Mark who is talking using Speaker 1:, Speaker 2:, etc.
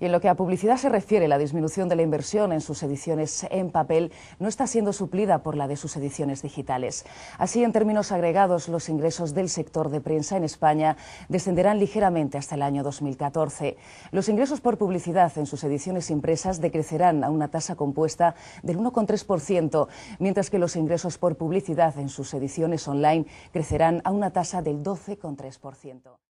Speaker 1: Y en lo que a publicidad se refiere, la disminución de la inversión en sus ediciones en papel no está siendo suplida por la de sus ediciones digitales. Así, en términos agregados, los ingresos del sector de prensa en España descenderán ligeramente hasta el año 2014. Los ingresos por publicidad en sus ediciones impresas decrecerán a una tasa compuesta del 1,3%, mientras que los ingresos por publicidad en sus ediciones online crecerán a una tasa del 12,3%.